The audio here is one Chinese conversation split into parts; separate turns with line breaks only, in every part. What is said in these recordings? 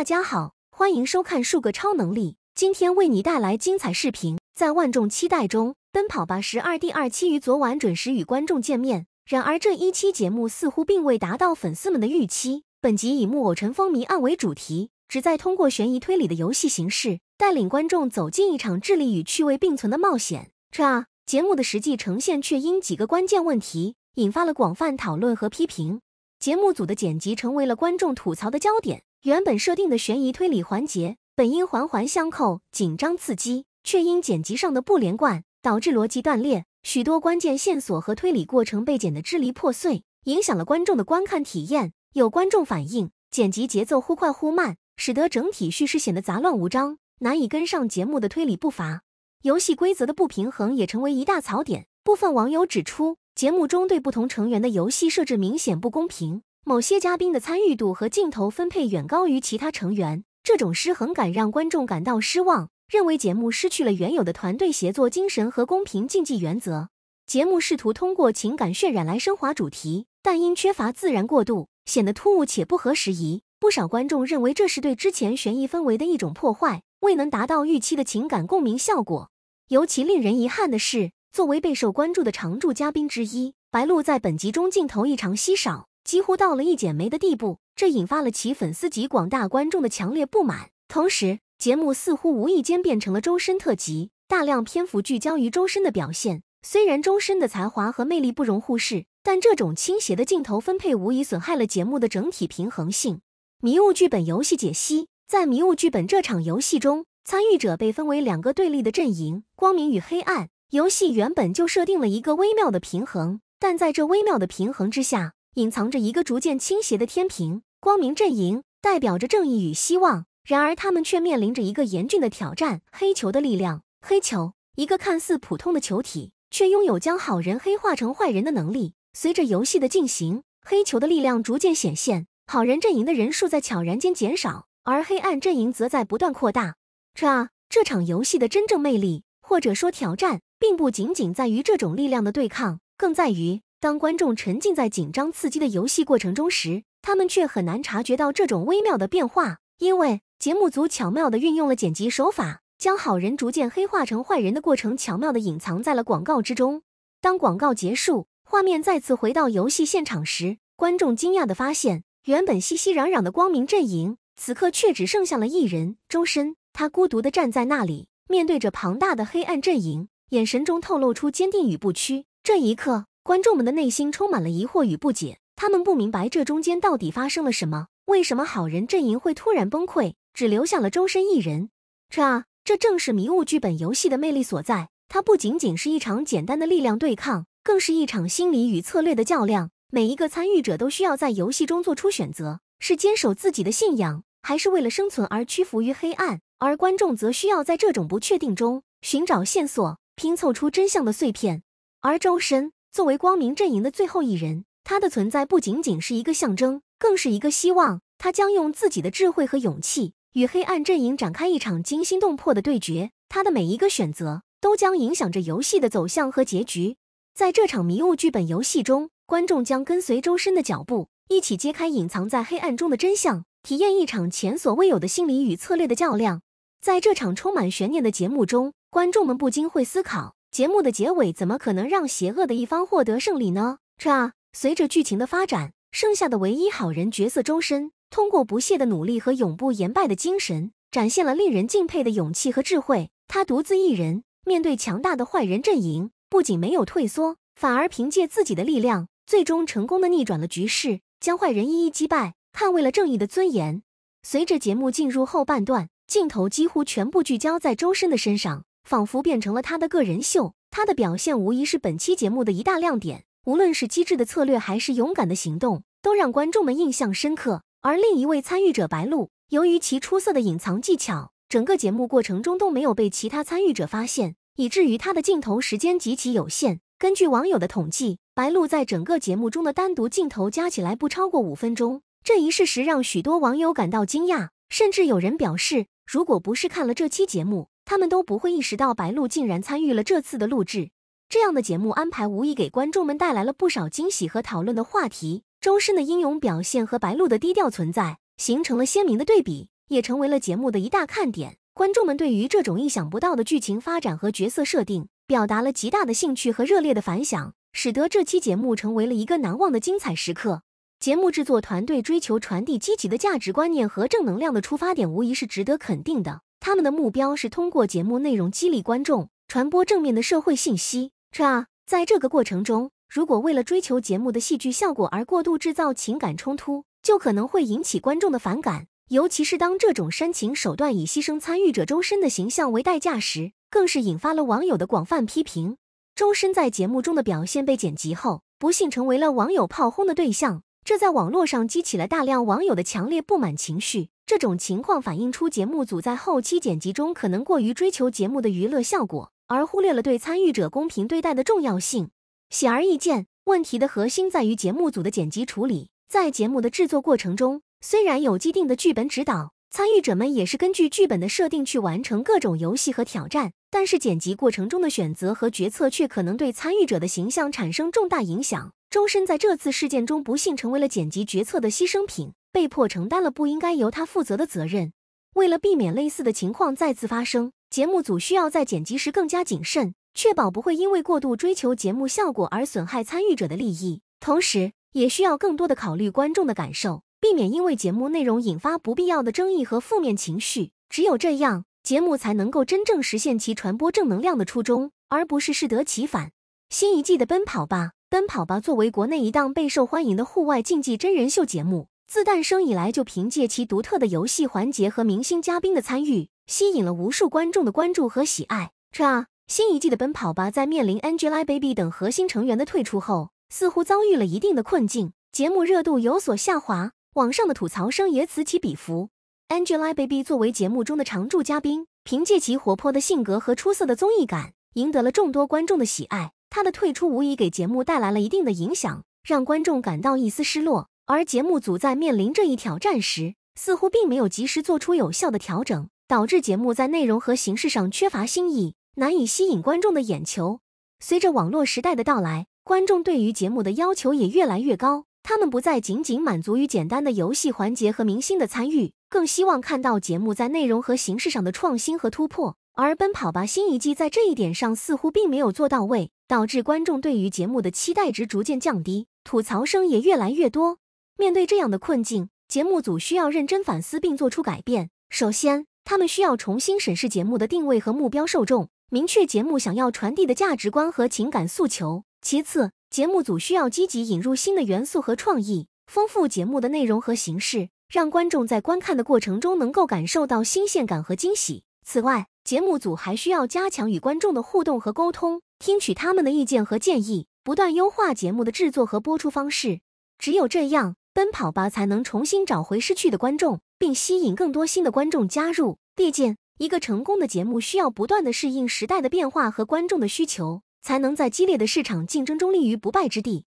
大家好，欢迎收看数个超能力。今天为你带来精彩视频。在万众期待中，《奔跑吧十二》第二期于昨晚准时与观众见面。然而，这一期节目似乎并未达到粉丝们的预期。本集以木偶尘封谜案为主题，旨在通过悬疑推理的游戏形式，带领观众走进一场智力与趣味并存的冒险。这节目的实际呈现却因几个关键问题引发了广泛讨论和批评。节目组的剪辑成为了观众吐槽的焦点。原本设定的悬疑推理环节本应环环相扣、紧张刺激，却因剪辑上的不连贯导致逻辑断裂，许多关键线索和推理过程被剪得支离破碎，影响了观众的观看体验。有观众反映，剪辑节奏忽快忽慢，使得整体叙事显得杂乱无章，难以跟上节目的推理步伐。游戏规则的不平衡也成为一大槽点，部分网友指出，节目中对不同成员的游戏设置明显不公平。某些嘉宾的参与度和镜头分配远高于其他成员，这种失衡感让观众感到失望，认为节目失去了原有的团队协作精神和公平竞技原则。节目试图通过情感渲染来升华主题，但因缺乏自然过渡，显得突兀且不合时宜。不少观众认为这是对之前悬疑氛围的一种破坏，未能达到预期的情感共鸣效果。尤其令人遗憾的是，作为备受关注的常驻嘉宾之一，白鹿在本集中镜头异常稀少。几乎到了一剪梅的地步，这引发了其粉丝及广大观众的强烈不满。同时，节目似乎无意间变成了周深特辑，大量篇幅聚焦于周深的表现。虽然周深的才华和魅力不容忽视，但这种倾斜的镜头分配无疑损害了节目的整体平衡性。迷雾剧本游戏解析：在迷雾剧本这场游戏中，参与者被分为两个对立的阵营——光明与黑暗。游戏原本就设定了一个微妙的平衡，但在这微妙的平衡之下。隐藏着一个逐渐倾斜的天平，光明阵营代表着正义与希望，然而他们却面临着一个严峻的挑战——黑球的力量。黑球，一个看似普通的球体，却拥有将好人黑化成坏人的能力。随着游戏的进行，黑球的力量逐渐显现，好人阵营的人数在悄然间减少，而黑暗阵营则在不断扩大。这、这场游戏的真正魅力，或者说挑战，并不仅仅在于这种力量的对抗，更在于……当观众沉浸在紧张刺激的游戏过程中时，他们却很难察觉到这种微妙的变化，因为节目组巧妙的运用了剪辑手法，将好人逐渐黑化成坏人的过程巧妙的隐藏在了广告之中。当广告结束，画面再次回到游戏现场时，观众惊讶的发现，原本熙熙攘攘的光明阵营，此刻却只剩下了一人。周深，他孤独的站在那里，面对着庞大的黑暗阵营，眼神中透露出坚定与不屈。这一刻。观众们的内心充满了疑惑与不解，他们不明白这中间到底发生了什么，为什么好人阵营会突然崩溃，只留下了周深一人？这，这正是迷雾剧本游戏的魅力所在。它不仅仅是一场简单的力量对抗，更是一场心理与策略的较量。每一个参与者都需要在游戏中做出选择：是坚守自己的信仰，还是为了生存而屈服于黑暗？而观众则需要在这种不确定中寻找线索，拼凑出真相的碎片。而周深。作为光明阵营的最后一人，他的存在不仅仅是一个象征，更是一个希望。他将用自己的智慧和勇气，与黑暗阵营展开一场惊心动魄的对决。他的每一个选择，都将影响着游戏的走向和结局。在这场迷雾剧本游戏中，观众将跟随周深的脚步，一起揭开隐藏在黑暗中的真相，体验一场前所未有的心理与策略的较量。在这场充满悬念的节目中，观众们不禁会思考。节目的结尾怎么可能让邪恶的一方获得胜利呢？这，随着剧情的发展，剩下的唯一好人角色周深，通过不懈的努力和永不言败的精神，展现了令人敬佩的勇气和智慧。他独自一人面对强大的坏人阵营，不仅没有退缩，反而凭借自己的力量，最终成功的逆转了局势，将坏人一一击败。捍卫了正义的尊严。随着节目进入后半段，镜头几乎全部聚焦在周深的身上。仿佛变成了他的个人秀，他的表现无疑是本期节目的一大亮点。无论是机智的策略，还是勇敢的行动，都让观众们印象深刻。而另一位参与者白鹿，由于其出色的隐藏技巧，整个节目过程中都没有被其他参与者发现，以至于他的镜头时间极其有限。根据网友的统计，白鹿在整个节目中的单独镜头加起来不超过五分钟，这一事实让许多网友感到惊讶，甚至有人表示，如果不是看了这期节目。他们都不会意识到白鹿竟然参与了这次的录制。这样的节目安排无疑给观众们带来了不少惊喜和讨论的话题。周深的英勇表现和白鹿的低调存在形成了鲜明的对比，也成为了节目的一大看点。观众们对于这种意想不到的剧情发展和角色设定表达了极大的兴趣和热烈的反响，使得这期节目成为了一个难忘的精彩时刻。节目制作团队追求传递积极的价值观念和正能量的出发点，无疑是值得肯定的。他们的目标是通过节目内容激励观众，传播正面的社会信息。这啊，在这个过程中，如果为了追求节目的戏剧效果而过度制造情感冲突，就可能会引起观众的反感。尤其是当这种煽情手段以牺牲参与者周深的形象为代价时，更是引发了网友的广泛批评。周深在节目中的表现被剪辑后，不幸成为了网友炮轰的对象。这在网络上激起了大量网友的强烈不满情绪。这种情况反映出节目组在后期剪辑中可能过于追求节目的娱乐效果，而忽略了对参与者公平对待的重要性。显而易见，问题的核心在于节目组的剪辑处理。在节目的制作过程中，虽然有既定的剧本指导。参与者们也是根据剧本的设定去完成各种游戏和挑战，但是剪辑过程中的选择和决策却可能对参与者的形象产生重大影响。周深在这次事件中不幸成为了剪辑决策的牺牲品，被迫承担了不应该由他负责的责任。为了避免类似的情况再次发生，节目组需要在剪辑时更加谨慎，确保不会因为过度追求节目效果而损害参与者的利益，同时也需要更多的考虑观众的感受。避免因为节目内容引发不必要的争议和负面情绪，只有这样，节目才能够真正实现其传播正能量的初衷，而不是适得其反。新一季的《奔跑吧，奔跑吧》作为国内一档备受欢迎的户外竞技真人秀节目，自诞生以来就凭借其独特的游戏环节和明星嘉宾的参与，吸引了无数观众的关注和喜爱。这新一季的《奔跑吧》在面临 Angelababy 等核心成员的退出后，似乎遭遇了一定的困境，节目热度有所下滑。网上的吐槽声也此起彼伏。Angelababy 作为节目中的常驻嘉宾，凭借其活泼的性格和出色的综艺感，赢得了众多观众的喜爱。她的退出无疑给节目带来了一定的影响，让观众感到一丝失落。而节目组在面临这一挑战时，似乎并没有及时做出有效的调整，导致节目在内容和形式上缺乏新意，难以吸引观众的眼球。随着网络时代的到来，观众对于节目的要求也越来越高。他们不再仅仅满足于简单的游戏环节和明星的参与，更希望看到节目在内容和形式上的创新和突破。而《奔跑吧》新一季在这一点上似乎并没有做到位，导致观众对于节目的期待值逐渐降低，吐槽声也越来越多。面对这样的困境，节目组需要认真反思并做出改变。首先，他们需要重新审视节目的定位和目标受众，明确节目想要传递的价值观和情感诉求。其次，节目组需要积极引入新的元素和创意，丰富节目的内容和形式，让观众在观看的过程中能够感受到新鲜感和惊喜。此外，节目组还需要加强与观众的互动和沟通，听取他们的意见和建议，不断优化节目的制作和播出方式。只有这样，《奔跑吧》才能重新找回失去的观众，并吸引更多新的观众加入。毕竟，一个成功的节目需要不断的适应时代的变化和观众的需求。才能在激烈的市场竞争中立于不败之地。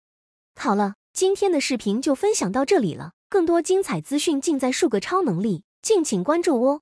好了，今天的视频就分享到这里了，更多精彩资讯尽在数个超能力，敬请关注哦。